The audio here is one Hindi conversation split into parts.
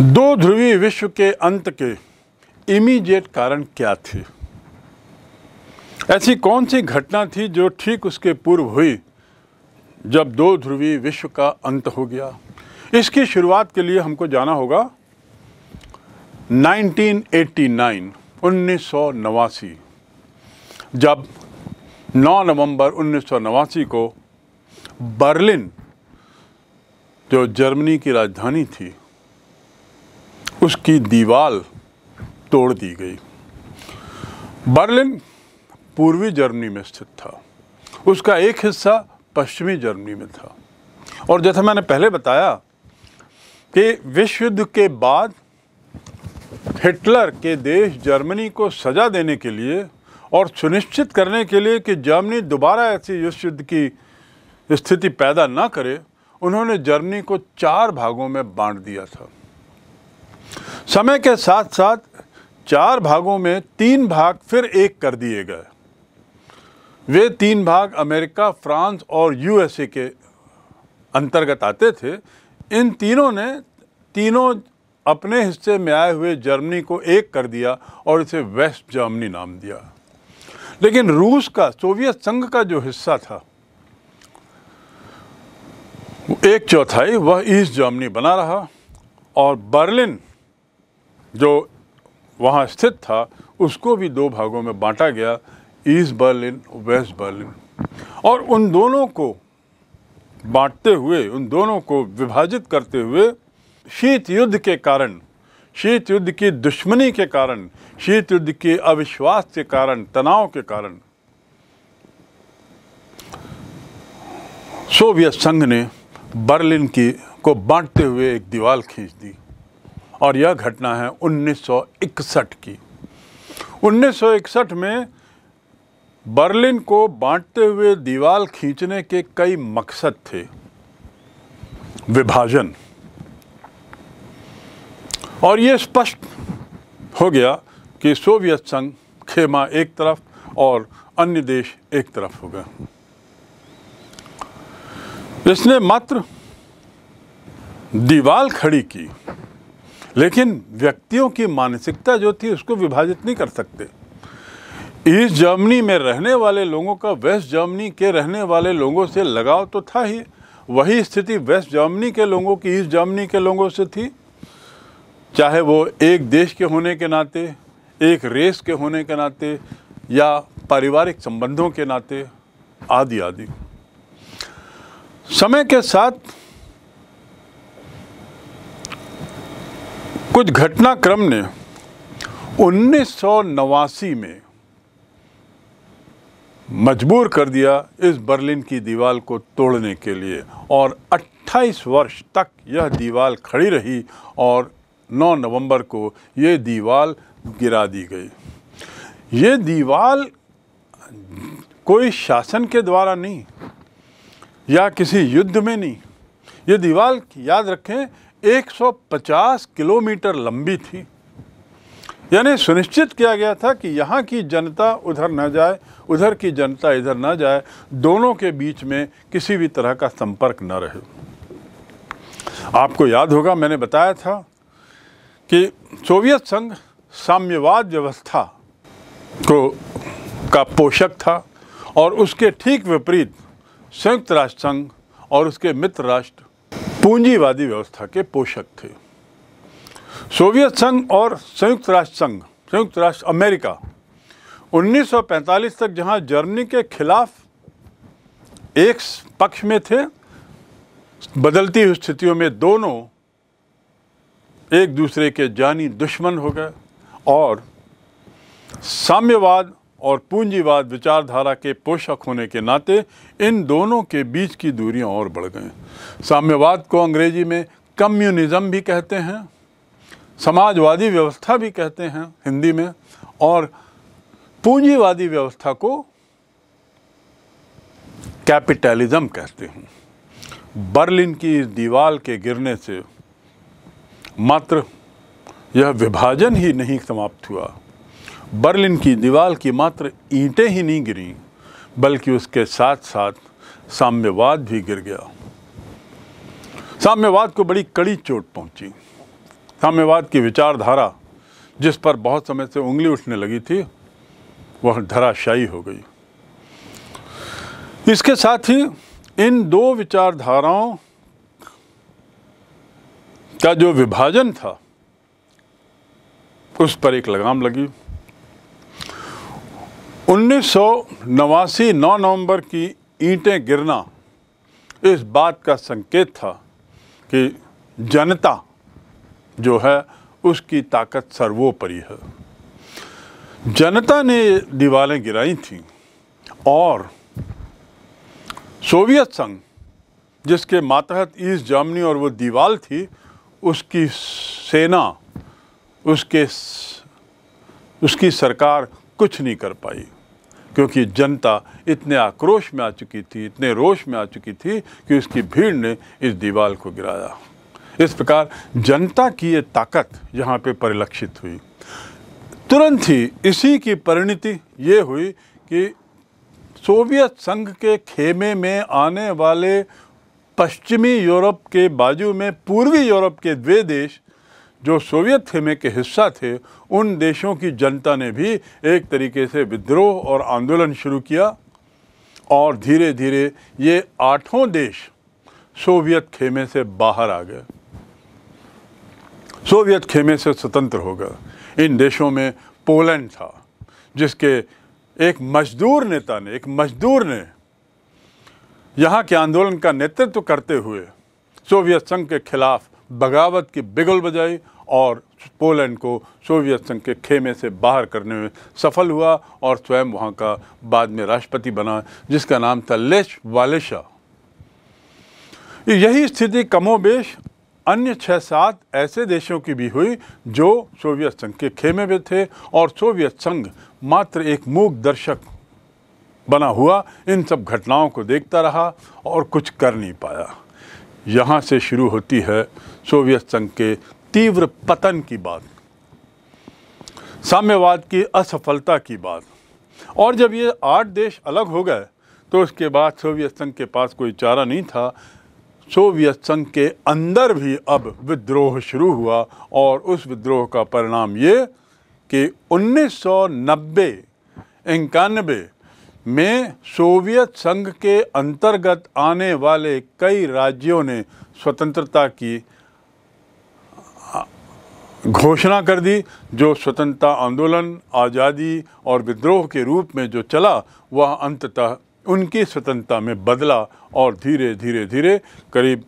दो ध्रुवी विश्व के अंत के इमीडिएट कारण क्या थे ऐसी कौन सी घटना थी जो ठीक उसके पूर्व हुई जब दो ध्रुवी विश्व का अंत हो गया इसकी शुरुआत के लिए हमको जाना होगा 1989 1989 जब 9 नवंबर उन्नीस को बर्लिन जो जर्मनी की राजधानी थी उसकी दीवार तोड़ दी गई बर्लिन पूर्वी जर्मनी में स्थित था उसका एक हिस्सा पश्चिमी जर्मनी में था और जैसा मैंने पहले बताया कि विश्व युद्ध के बाद हिटलर के देश जर्मनी को सज़ा देने के लिए और सुनिश्चित करने के लिए कि जर्मनी दोबारा ऐसी विश्व युद्ध की स्थिति पैदा ना करे उन्होंने जर्मनी को चार भागों में बांट दिया था समय के साथ साथ चार भागों में तीन भाग फिर एक कर दिए गए वे तीन भाग अमेरिका फ्रांस और यूएसए के अंतर्गत आते थे इन तीनों ने तीनों अपने हिस्से में आए हुए जर्मनी को एक कर दिया और इसे वेस्ट जर्मनी नाम दिया लेकिन रूस का सोवियत संघ का जो हिस्सा था एक चौथाई वह ईस्ट जर्मनी बना रहा और बर्लिन जो वहाँ स्थित था उसको भी दो भागों में बांटा गया ईस्ट बर्लिन वेस्ट बर्लिन और उन दोनों को बांटते हुए उन दोनों को विभाजित करते हुए शीत युद्ध के कारण शीत युद्ध की दुश्मनी के कारण शीत युद्ध के अविश्वास के कारण तनाव के कारण सोवियत संघ ने बर्लिन की को बांटते हुए एक दीवार खींच दी और यह घटना है 1961 की 1961 में बर्लिन को बांटते हुए दीवार खींचने के कई मकसद थे विभाजन और ये स्पष्ट हो गया कि सोवियत संघ खेमा एक तरफ और अन्य देश एक तरफ हो गए इसने मात्र दीवाल खड़ी की लेकिन व्यक्तियों की मानसिकता जो थी उसको विभाजित नहीं कर सकते ईस्ट जर्मनी में रहने वाले लोगों का वेस्ट जर्मनी के रहने वाले लोगों से लगाव तो था ही वही स्थिति वेस्ट जर्मनी के लोगों की ईस्ट जर्मनी के लोगों से थी चाहे वो एक देश के होने के नाते एक रेस के होने के नाते या पारिवारिक संबंधों के नाते आदि आदि समय के साथ कुछ घटनाक्रम ने उन्नीस में मजबूर कर दिया इस बर्लिन की दीवार को तोड़ने के लिए और 28 वर्ष तक यह दीवार खड़ी रही और 9 नवंबर को ये दीवार गिरा दी गई ये दीवार कोई शासन के द्वारा नहीं या किसी युद्ध में नहीं ये दीवार याद रखें 150 किलोमीटर लंबी थी यानी सुनिश्चित किया गया था कि यहाँ की जनता उधर न जाए उधर की जनता इधर न जाए दोनों के बीच में किसी भी तरह का संपर्क न रहे आपको याद होगा मैंने बताया था कि सोवियत संघ साम्यवाद व्यवस्था को का पोषक था और उसके ठीक विपरीत संयुक्त राष्ट्र संघ और उसके मित्र राष्ट्र पूंजीवादी व्यवस्था के पोषक थे सोवियत संघ और संयुक्त राष्ट्र संघ संयुक्त राष्ट्र अमेरिका 1945 तक जहां जर्मनी के खिलाफ एक पक्ष में थे बदलती हुई स्थितियों में दोनों एक दूसरे के जानी दुश्मन हो गए और साम्यवाद और पूंजीवाद विचारधारा के पोषक होने के नाते इन दोनों के बीच की दूरियां और बढ़ गई साम्यवाद को अंग्रेजी में कम्युनिज्म भी कहते हैं समाजवादी व्यवस्था भी कहते हैं हिंदी में और पूंजीवादी व्यवस्था को कैपिटलिज्म कहते हैं बर्लिन की इस दीवार के गिरने से मात्र यह विभाजन ही नहीं समाप्त हुआ बर्लिन की दीवार की मात्र ईंटें ही नहीं गिरी बल्कि उसके साथ साथ साम्यवाद भी गिर गया साम्यवाद को बड़ी कड़ी चोट पहुंची साम्यवाद की विचारधारा जिस पर बहुत समय से उंगली उठने लगी थी वह धराशायी हो गई इसके साथ ही इन दो विचारधाराओं का जो विभाजन था उस पर एक लगाम लगी उन्नीस सौ नवासी नौ नवंबर की ईंटें गिरना इस बात का संकेत था कि जनता जो है उसकी ताकत सर्वोपरि है जनता ने दीवारें गिराई थीं और सोवियत संघ जिसके मातहत ईस्ट जर्मनी और वो दीवार थी उसकी सेना उसके उसकी सरकार कुछ नहीं कर पाई क्योंकि जनता इतने आक्रोश में आ चुकी थी इतने रोष में आ चुकी थी कि उसकी भीड़ ने इस दीवार को गिराया इस प्रकार जनता की ये ताकत यहाँ पे परिलक्षित हुई तुरंत ही इसी की परिणति ये हुई कि सोवियत संघ के खेमे में आने वाले पश्चिमी यूरोप के बाजू में पूर्वी यूरोप के द्वे देश जो सोवियत खेमे के हिस्सा थे उन देशों की जनता ने भी एक तरीके से विद्रोह और आंदोलन शुरू किया और धीरे धीरे ये आठों देश सोवियत खेमे से बाहर आ गए सोवियत खेमे से स्वतंत्र हो गए इन देशों में पोलैंड था जिसके एक मजदूर नेता ने एक मजदूर ने यहाँ के आंदोलन का नेतृत्व करते हुए सोवियत संघ के खिलाफ बगावत की बिगुल बजाई और पोलैंड को सोवियत संघ के खेमे से बाहर करने में सफल हुआ और स्वयं वहाँ का बाद में राष्ट्रपति बना जिसका नाम था लेश वालेशा यही स्थिति कमोबेश अन्य छः सात ऐसे देशों की भी हुई जो सोवियत संघ के खेमे में थे और सोवियत संघ मात्र एक मूक दर्शक बना हुआ इन सब घटनाओं को देखता रहा और कुछ कर नहीं पाया यहाँ से शुरू होती है सोवियत संघ के तीव्र पतन की बात साम्यवाद की असफलता की बात और जब ये आठ देश अलग हो गए तो उसके बाद सोवियत संघ के पास कोई चारा नहीं था सोवियत संघ के अंदर भी अब विद्रोह शुरू हुआ और उस विद्रोह का परिणाम ये कि 1990 सौ इक्यानबे में सोवियत संघ के अंतर्गत आने वाले कई राज्यों ने स्वतंत्रता की घोषणा कर दी जो स्वतंत्रता आंदोलन आज़ादी और विद्रोह के रूप में जो चला वह अंततः उनकी स्वतंत्रता में बदला और धीरे धीरे धीरे करीब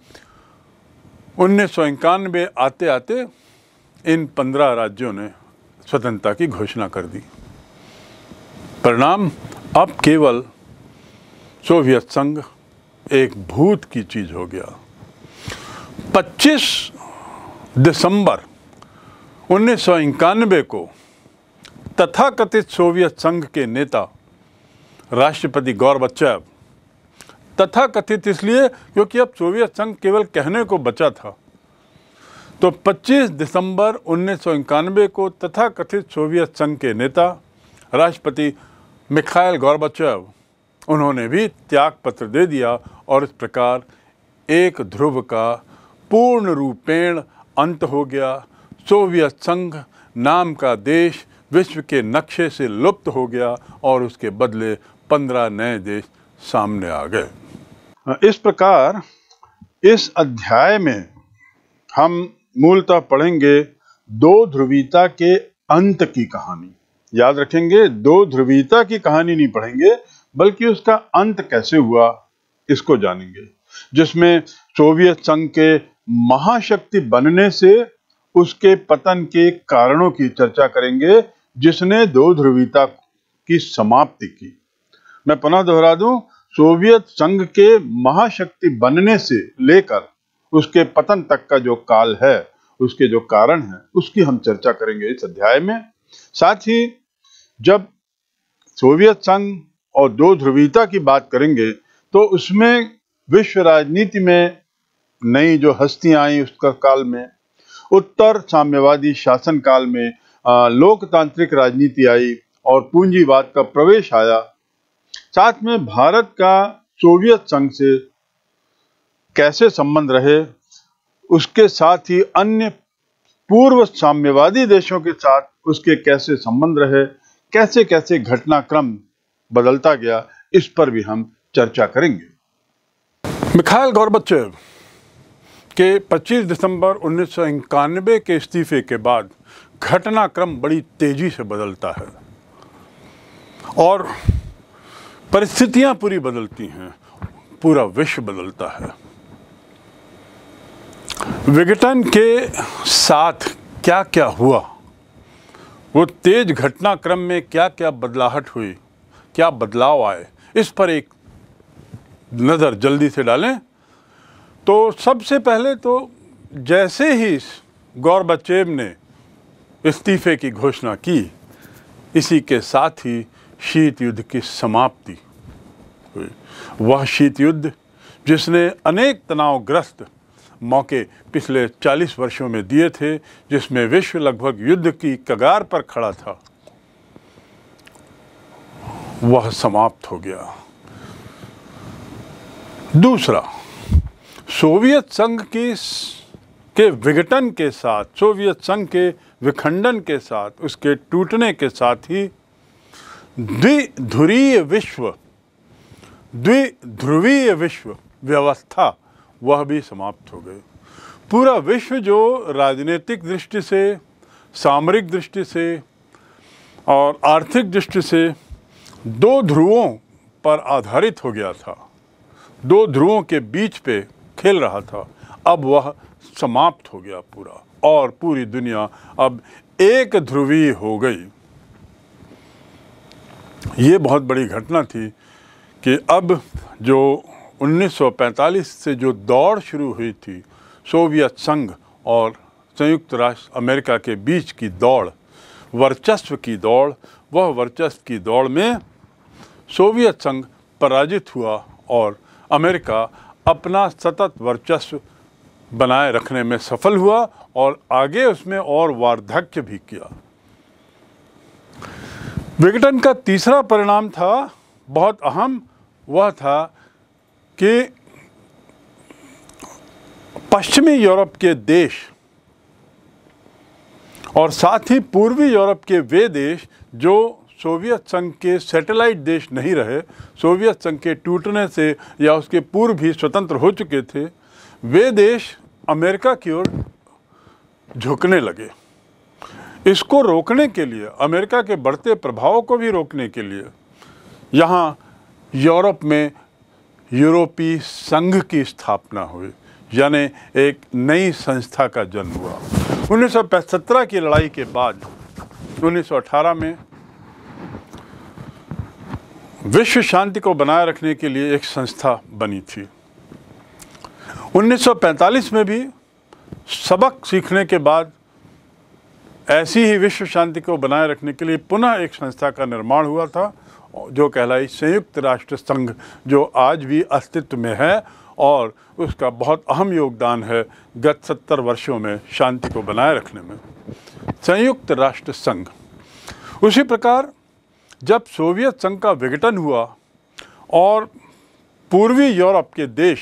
उन्नीस सौ इक्यानवे आते आते इन पंद्रह राज्यों ने स्वतंत्रता की घोषणा कर दी परिणाम अब केवल सोवियत संघ एक भूत की चीज़ हो गया 25 दिसंबर उन्नीस को तथाकथित सोवियत संघ के नेता राष्ट्रपति गौरबच्चैव तथाकथित इसलिए क्योंकि अब सोवियत संघ केवल कहने को बचा था तो 25 दिसंबर उन्नीस को तथाकथित सोवियत संघ के नेता राष्ट्रपति मिखाइल गौरबचव उन्होंने भी त्याग पत्र दे दिया और इस प्रकार एक ध्रुव का पूर्ण रूपेण अंत हो गया सोवियत संघ नाम का देश विश्व के नक्शे से लुप्त हो गया और उसके बदले पंद्रह नए देश सामने आ गए हाँ, इस प्रकार इस अध्याय में हम मूलतः पढ़ेंगे दो ध्रुवीता के अंत की कहानी याद रखेंगे दो ध्रुवीता की कहानी नहीं पढ़ेंगे बल्कि उसका अंत कैसे हुआ इसको जानेंगे जिसमें सोवियत संघ के महाशक्ति बनने से उसके पतन के कारणों की चर्चा करेंगे जिसने दो ध्रुवीता की समाप्ति की मैं पुनः दोहरा दूं सोवियत संघ के महाशक्ति बनने से लेकर उसके पतन तक का जो काल है उसके जो कारण है उसकी हम चर्चा करेंगे इस अध्याय में साथ ही जब सोवियत संघ और दो ध्रुवीता की बात करेंगे तो उसमें विश्व राजनीति में नई जो हस्तियां आई उसका काल में उत्तर साम्यवादी शासन काल में लोकतांत्रिक राजनीति आई और पूंजीवाद का प्रवेश आया साथ में भारत का सोवियत संघ से कैसे संबंध रहे उसके साथ ही अन्य पूर्व साम्यवादी देशों के साथ उसके कैसे संबंध रहे कैसे कैसे घटनाक्रम बदलता गया इस पर भी हम चर्चा करेंगे मिखाइल गौरबच्चे कि 25 दिसंबर उन्नीस के इस्तीफे के बाद घटनाक्रम बड़ी तेज़ी से बदलता है और परिस्थितियां पूरी बदलती हैं पूरा विश्व बदलता है विघटन के साथ क्या क्या हुआ वो तेज घटनाक्रम में क्या क्या बदलाहट हुई क्या बदलाव आए इस पर एक नज़र जल्दी से डालें तो सबसे पहले तो जैसे ही गौरबचेब ने इस्तीफे की घोषणा की इसी के साथ ही शीत युद्ध की समाप्ति हुई वह शीत युद्ध जिसने अनेक तनावग्रस्त मौके पिछले 40 वर्षों में दिए थे जिसमें विश्व लगभग युद्ध की कगार पर खड़ा था वह समाप्त हो गया दूसरा सोवियत संघ की के विघटन के साथ सोवियत संघ के विखंडन के साथ उसके टूटने के साथ ही द्विध्रुवीय विश्व द्विध्रुवीय विश्व व्यवस्था वह भी समाप्त हो गई पूरा विश्व जो राजनीतिक दृष्टि से सामरिक दृष्टि से और आर्थिक दृष्टि से दो ध्रुवों पर आधारित हो गया था दो ध्रुवों के बीच पे खेल रहा था अब वह समाप्त हो गया पूरा और पूरी दुनिया अब एक ध्रुवी हो गई ये बहुत बड़ी घटना थी कि अब जो 1945 से जो दौड़ शुरू हुई थी सोवियत संघ और संयुक्त राष्ट्र अमेरिका के बीच की दौड़ वर्चस्व की दौड़ वह वर्चस्व की दौड़ में सोवियत संघ पराजित हुआ और अमेरिका अपना सतत वर्चस्व बनाए रखने में सफल हुआ और आगे उसमें और वार्धक्य भी किया विघटन का तीसरा परिणाम था बहुत अहम वह था कि पश्चिमी यूरोप के देश और साथ ही पूर्वी यूरोप के वे देश जो सोवियत संघ के सैटेलाइट देश नहीं रहे सोवियत संघ के टूटने से या उसके पूर्व भी स्वतंत्र हो चुके थे वे देश अमेरिका की ओर झुकने लगे इसको रोकने के लिए अमेरिका के बढ़ते प्रभाव को भी रोकने के लिए यहाँ यूरोप में यूरोपीय संघ की स्थापना हुई यानी एक नई संस्था का जन्म हुआ उन्नीस की लड़ाई के बाद 1918 में विश्व शांति को बनाए रखने के लिए एक संस्था बनी थी 1945 में भी सबक सीखने के बाद ऐसी ही विश्व शांति को बनाए रखने के लिए पुनः एक संस्था का निर्माण हुआ था जो कहलाई संयुक्त राष्ट्र संघ जो आज भी अस्तित्व में है और उसका बहुत अहम योगदान है गत सत्तर वर्षों में शांति को बनाए रखने में संयुक्त राष्ट्र संघ उसी प्रकार जब सोवियत संघ का विघटन हुआ और पूर्वी यूरोप के देश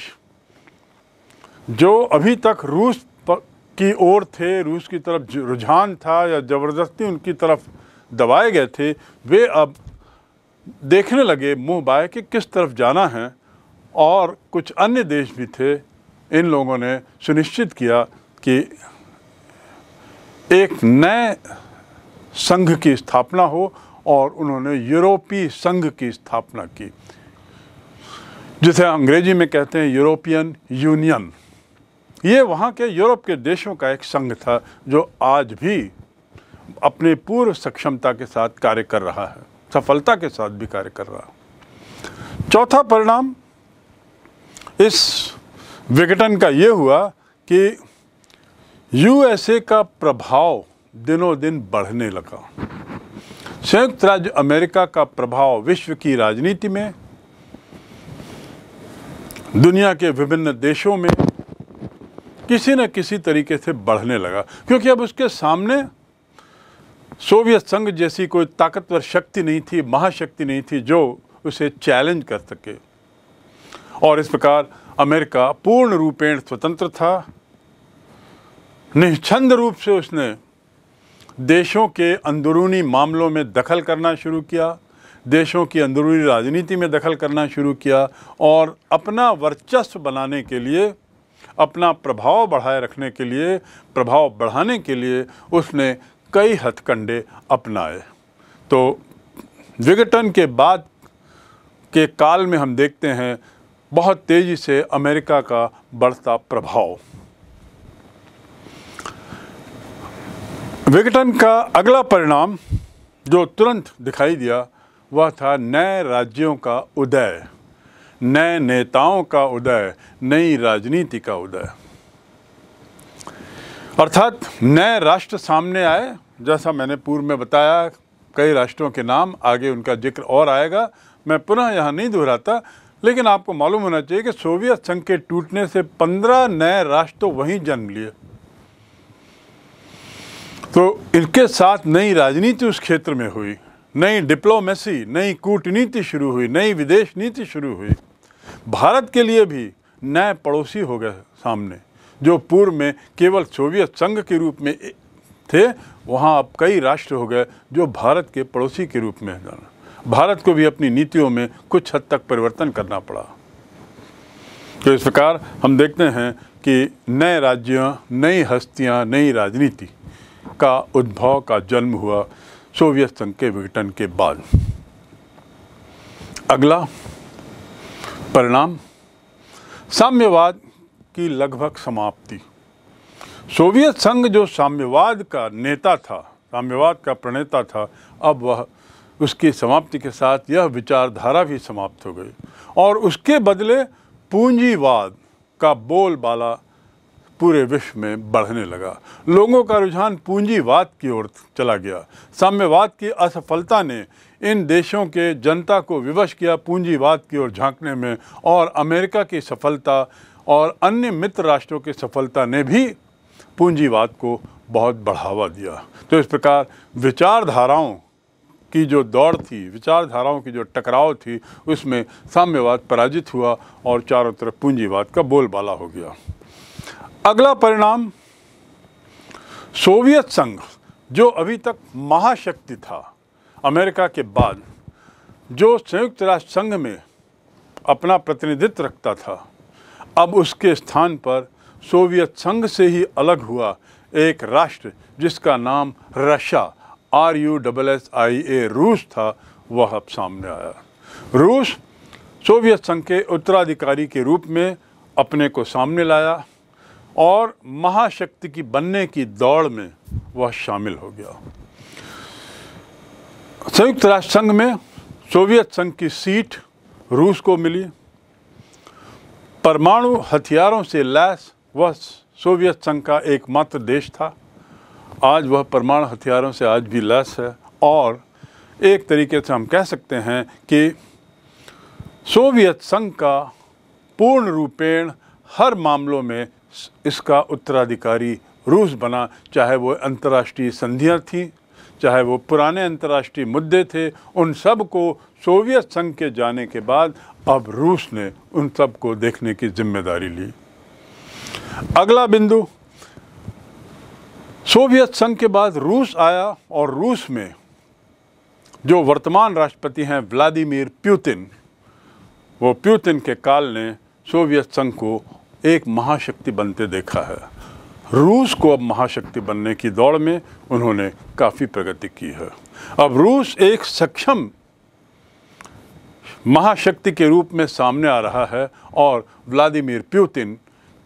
जो अभी तक रूस की ओर थे रूस की तरफ रुझान था या ज़बरदस्ती उनकी तरफ दबाए गए थे वे अब देखने लगे मुँह बाय कि किस तरफ जाना है और कुछ अन्य देश भी थे इन लोगों ने सुनिश्चित किया कि एक नए संघ की स्थापना हो और उन्होंने यूरोपीय संघ की स्थापना की जिसे अंग्रेजी में कहते हैं यूरोपियन यूनियन ये वहाँ के यूरोप के देशों का एक संघ था जो आज भी अपने पूर्व सक्षमता के साथ कार्य कर रहा है सफलता के साथ भी कार्य कर रहा है चौथा परिणाम इस विघटन का ये हुआ कि यूएसए का प्रभाव दिनों दिन बढ़ने लगा संयुक्त राज्य अमेरिका का प्रभाव विश्व की राजनीति में दुनिया के विभिन्न देशों में किसी न किसी तरीके से बढ़ने लगा क्योंकि अब उसके सामने सोवियत संघ जैसी कोई ताकतवर शक्ति नहीं थी महाशक्ति नहीं थी जो उसे चैलेंज कर सके और इस प्रकार अमेरिका पूर्ण रूपेण स्वतंत्र था निश्छंद रूप से उसने देशों के अंदरूनी मामलों में दखल करना शुरू किया देशों की अंदरूनी राजनीति में दखल करना शुरू किया और अपना वर्चस्व बनाने के लिए अपना प्रभाव बढ़ाए रखने के लिए प्रभाव बढ़ाने के लिए उसने कई हथकंडे अपनाए तो विघटन के बाद के काल में हम देखते हैं बहुत तेज़ी से अमेरिका का बढ़ता प्रभाव विघटन का अगला परिणाम जो तुरंत दिखाई दिया वह था नए राज्यों का उदय नए नेताओं का उदय नई राजनीति का उदय अर्थात नए राष्ट्र सामने आए जैसा मैंने पूर्व में बताया कई राष्ट्रों के नाम आगे उनका जिक्र और आएगा मैं पुनः यहाँ नहीं दोहराता लेकिन आपको मालूम होना चाहिए कि सोवियत संघ के टूटने से पंद्रह नए राष्ट्र तो वहीं जन्म लिए तो इनके साथ नई राजनीति उस क्षेत्र में हुई नई डिप्लोमेसी नई कूटनीति शुरू हुई नई विदेश नीति शुरू हुई भारत के लिए भी नए पड़ोसी हो गए सामने जो पूर्व में केवल सोवियत संघ के रूप में थे वहाँ अब कई राष्ट्र हो गए जो भारत के पड़ोसी के रूप में जाना भारत को भी अपनी नीतियों में कुछ हद तक परिवर्तन करना पड़ा तो इस प्रकार हम देखते हैं कि नए राज्यों नई हस्तियाँ नई राजनीति का उद्भव का जन्म हुआ सोवियत संघ के विघटन के बाद अगला परिणाम साम्यवाद की लगभग समाप्ति सोवियत संघ जो साम्यवाद का नेता था साम्यवाद का प्रणेता था अब वह उसकी समाप्ति के साथ यह विचारधारा भी समाप्त हो गई और उसके बदले पूंजीवाद का बोलबाला पूरे विश्व में बढ़ने लगा लोगों का रुझान पूंजीवाद की ओर चला गया साम्यवाद की असफलता ने इन देशों के जनता को विवश किया पूंजीवाद की ओर झांकने में और अमेरिका की सफलता और अन्य मित्र राष्ट्रों की सफलता ने भी पूंजीवाद को बहुत बढ़ावा दिया तो इस प्रकार विचारधाराओं की जो दौड़ थी विचारधाराओं की जो टकराव थी उसमें साम्यवाद पराजित हुआ और चारों तरफ पूंजीवाद का बोलबाला हो गया अगला परिणाम सोवियत संघ जो अभी तक महाशक्ति था अमेरिका के बाद जो संयुक्त राष्ट्र संघ में अपना प्रतिनिधित्व रखता था अब उसके स्थान पर सोवियत संघ से ही अलग हुआ एक राष्ट्र जिसका नाम Russia R U double S I A रूस था वह अब सामने आया रूस सोवियत संघ के उत्तराधिकारी के रूप में अपने को सामने लाया और महाशक्ति की बनने की दौड़ में वह शामिल हो गया संयुक्त राष्ट्र संघ में सोवियत संघ की सीट रूस को मिली परमाणु हथियारों से लैस वह सोवियत संघ का एकमात्र देश था आज वह परमाणु हथियारों से आज भी लैस है और एक तरीके से हम कह सकते हैं कि सोवियत संघ का पूर्ण रूपेण हर मामलों में इसका उत्तराधिकारी रूस बना चाहे वो अंतर्राष्ट्रीय संधियाँ थीं चाहे वो पुराने अंतर्राष्ट्रीय मुद्दे थे उन सब को सोवियत संघ के जाने के बाद अब रूस ने उन सब को देखने की जिम्मेदारी ली अगला बिंदु सोवियत संघ के बाद रूस आया और रूस में जो वर्तमान राष्ट्रपति हैं व्लादिमीर प्यूतिन वो प्यूतिन के काल ने सोवियत संघ को एक महाशक्ति बनते देखा है रूस को अब महाशक्ति बनने की दौड़ में उन्होंने काफ़ी प्रगति की है अब रूस एक सक्षम महाशक्ति के रूप में सामने आ रहा है और व्लादिमीर प्यूतिन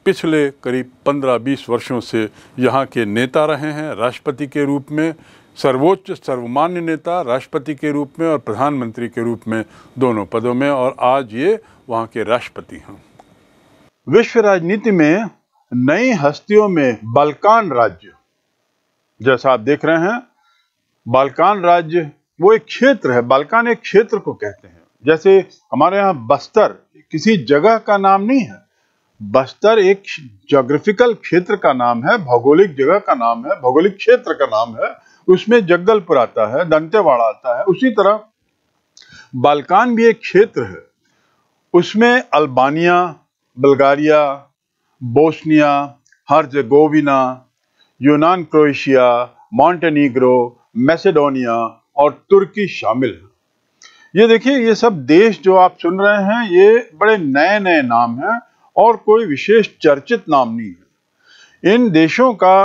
पिछले करीब 15-20 वर्षों से यहाँ के नेता रहे हैं राष्ट्रपति के रूप में सर्वोच्च सर्वमान्य नेता राष्ट्रपति के रूप में और प्रधानमंत्री के रूप में दोनों पदों में और आज ये वहाँ के राष्ट्रपति हैं विश्व राजनीति में नई हस्तियों में बालकान राज्य जैसा आप देख रहे हैं बालकान राज्य वो एक क्षेत्र है बालकान एक क्षेत्र को कहते हैं जैसे हमारे यहाँ बस्तर किसी जगह का नाम नहीं है बस्तर एक जोग्राफिकल क्षेत्र का नाम है भौगोलिक जगह का नाम है भौगोलिक क्षेत्र का नाम है उसमें जगदलपुर आता है दंतेवाड़ा आता है उसी तरह बालकान भी एक क्षेत्र है उसमें अल्बानिया बल्गारिया बोस्निया हर्जगोविना यूनान क्रोएशिया मॉन्टेनिग्रो मैसेडोनिया और तुर्की शामिल हैं ये देखिए ये सब देश जो आप सुन रहे हैं ये बड़े नए नए नाम हैं और कोई विशेष चर्चित नाम नहीं है इन देशों का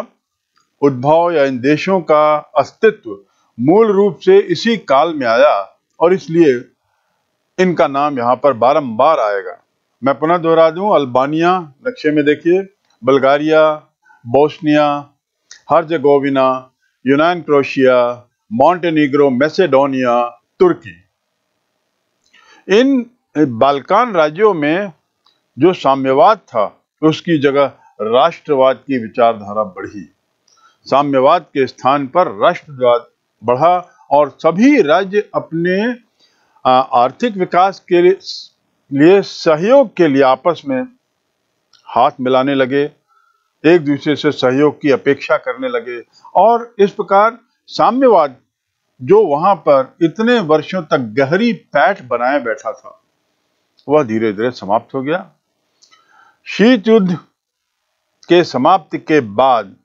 उद्भव या इन देशों का अस्तित्व मूल रूप से इसी काल में आया और इसलिए इनका नाम यहाँ पर बारंबार आएगा मैं पुनः दोहरा दूं अल्बानिया नक्शे में देखिए बल्गारिया बोस्निया हर्जगोविना यूनान क्रोशिया मॉन्टेनिग्रो मैसेडोनिया तुर्की इन बालकान राज्यों में जो साम्यवाद था उसकी जगह राष्ट्रवाद की विचारधारा बढ़ी साम्यवाद के स्थान पर राष्ट्रवाद बढ़ा और सभी राज्य अपने आर्थिक विकास के लिए सहयोग के लिए आपस में हाथ मिलाने लगे एक दूसरे से सहयोग की अपेक्षा करने लगे और इस प्रकार साम्यवाद जो वहां पर इतने वर्षों तक गहरी पैठ बनाए बैठा था वह धीरे धीरे समाप्त हो गया शीत युद्ध के समाप्ति के बाद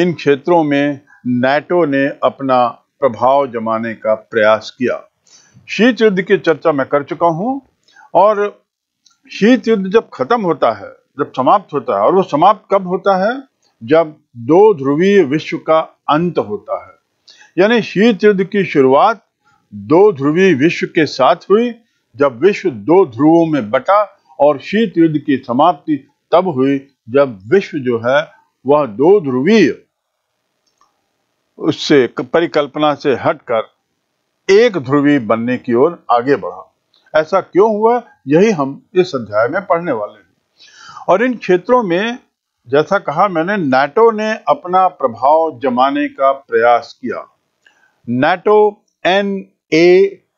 इन क्षेत्रों में नेटो ने अपना प्रभाव जमाने का प्रयास किया शीत युद्ध की चर्चा मैं कर चुका हूं और शीत युद्ध जब खत्म होता है जब समाप्त होता है और वो समाप्त कब होता है जब दो ध्रुवीय विश्व का अंत होता है यानी शीत युद्ध की शुरुआत दो ध्रुवीय विश्व के साथ हुई जब विश्व दो ध्रुवों में बटा और शीत युद्ध की समाप्ति तब हुई जब विश्व जो है वह दो ध्रुवीय उससे परिकल्पना से हटकर एक ध्रुवी बनने की ओर आगे बढ़ा ऐसा क्यों हुआ यही हम इस अध्याय में पढ़ने वाले हैं और इन क्षेत्रों में जैसा कहा मैंने नाटो ने अपना प्रभाव जमाने का प्रयास किया NATO N A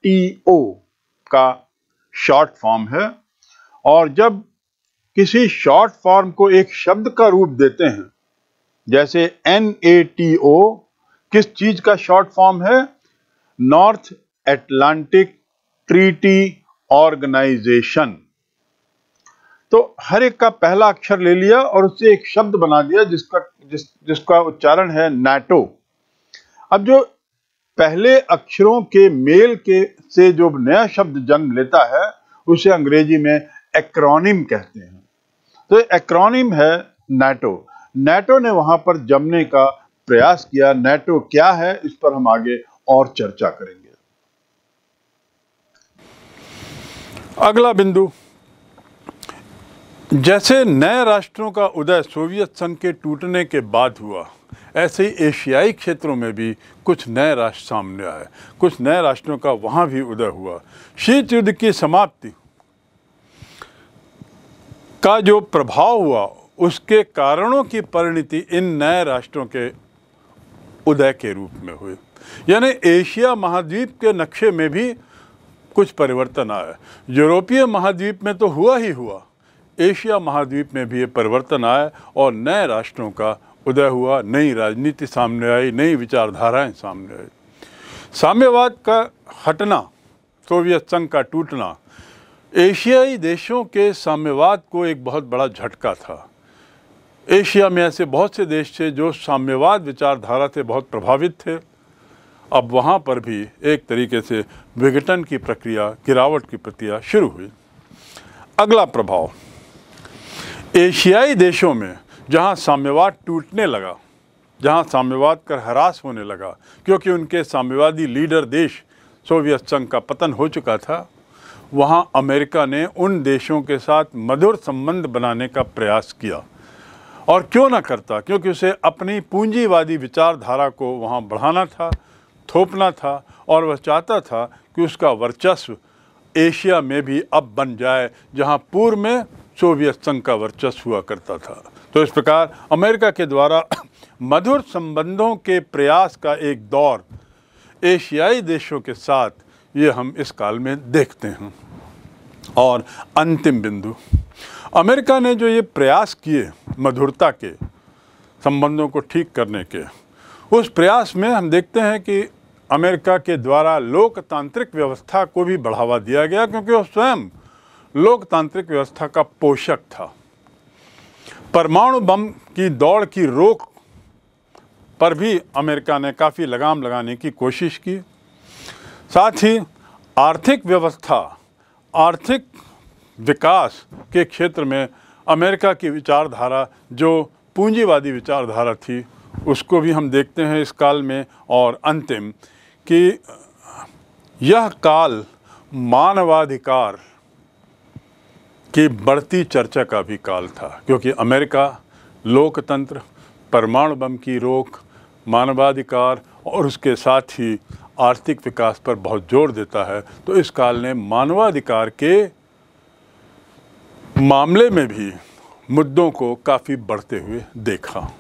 T O का शॉर्ट फॉर्म है और जब किसी शॉर्ट फॉर्म को एक शब्द का रूप देते हैं जैसे एन ए टी ओ किस चीज का शॉर्ट फॉर्म है नॉर्थ एटलांटिक ट्रीटी ऑर्गेनाइजेशन तो हर एक का पहला अक्षर ले लिया और उससे एक शब्द बना दिया जिसका जिस जिसका उच्चारण है नाटो अब जो पहले अक्षरों के मेल के से जो नया शब्द जन्म लेता है उसे अंग्रेजी में एक्रोनिम कहते हैं तो एक्रोनिम है नैटो नेटो ने वहां पर जमने का प्रयास किया नैटो क्या है इस पर हम आगे और चर्चा करेंगे अगला बिंदु जैसे नए राष्ट्रों का उदय सोवियत संघ के टूटने के बाद हुआ ऐसे ही एशियाई क्षेत्रों में भी कुछ नए राष्ट्र सामने आए कुछ नए राष्ट्रों का वहाँ भी उदय हुआ शीत युद्ध की समाप्ति का जो प्रभाव हुआ उसके कारणों की परिणति इन नए राष्ट्रों के उदय के रूप में हुई यानी एशिया महाद्वीप के नक्शे में भी कुछ परिवर्तन आया यूरोपीय महाद्वीप में तो हुआ ही हुआ एशिया महाद्वीप में भी ये परिवर्तन आया और नए राष्ट्रों का उदय हुआ नई राजनीति सामने आई नई विचारधाराएं सामने आई साम्यवाद का हटना सोवियत संघ का टूटना एशियाई देशों के साम्यवाद को एक बहुत बड़ा झटका था एशिया में ऐसे बहुत से देश थे जो साम्यवाद विचारधारा से बहुत प्रभावित थे अब वहाँ पर भी एक तरीके से विघटन की प्रक्रिया गिरावट की प्रक्रिया शुरू हुई अगला प्रभाव एशियाई देशों में जहाँ साम्यवाद टूटने लगा जहाँ साम्यवाद कर हरास होने लगा क्योंकि उनके साम्यवादी लीडर देश सोवियत संघ का पतन हो चुका था वहाँ अमेरिका ने उन देशों के साथ मधुर संबंध बनाने का प्रयास किया और क्यों ना करता क्योंकि उसे अपनी पूंजीवादी विचारधारा को वहाँ बढ़ाना था थोपना था और वह चाहता था कि उसका वर्चस्व एशिया में भी अब बन जाए जहां पूर्व में सोवियत संघ का वर्चस्व हुआ करता था तो इस प्रकार अमेरिका के द्वारा मधुर संबंधों के प्रयास का एक दौर एशियाई देशों के साथ ये हम इस काल में देखते हैं और अंतिम बिंदु अमेरिका ने जो ये प्रयास किए मधुरता के संबंधों को ठीक करने के उस प्रयास में हम देखते हैं कि अमेरिका के द्वारा लोकतांत्रिक व्यवस्था को भी बढ़ावा दिया गया क्योंकि वह स्वयं लोकतांत्रिक व्यवस्था का पोषक था परमाणु बम की दौड़ की रोक पर भी अमेरिका ने काफ़ी लगाम लगाने की कोशिश की साथ ही आर्थिक व्यवस्था आर्थिक विकास के क्षेत्र में अमेरिका की विचारधारा जो पूंजीवादी विचारधारा थी उसको भी हम देखते हैं इस काल में और अंतिम कि यह काल मानवाधिकार की बढ़ती चर्चा का भी काल था क्योंकि अमेरिका लोकतंत्र परमाणु बम की रोक मानवाधिकार और उसके साथ ही आर्थिक विकास पर बहुत जोर देता है तो इस काल ने मानवाधिकार के मामले में भी मुद्दों को काफ़ी बढ़ते हुए देखा